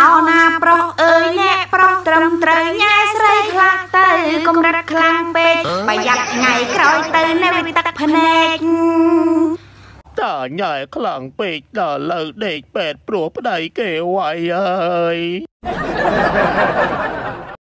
ហោណាប្រុសអើយអ្នកប្រុសត្រឹមត្រូវញ៉ែស្រីខ្លះទៅកម្រិតខ្លាំងពេកប្រយ័ត្នថ្ងៃក្រោយទៅនៅទឹកភ្នែកតាញ៉ែខ្លាំងពេកដល់លើដេកពេតព្រោះប្តីគេវាយអើយ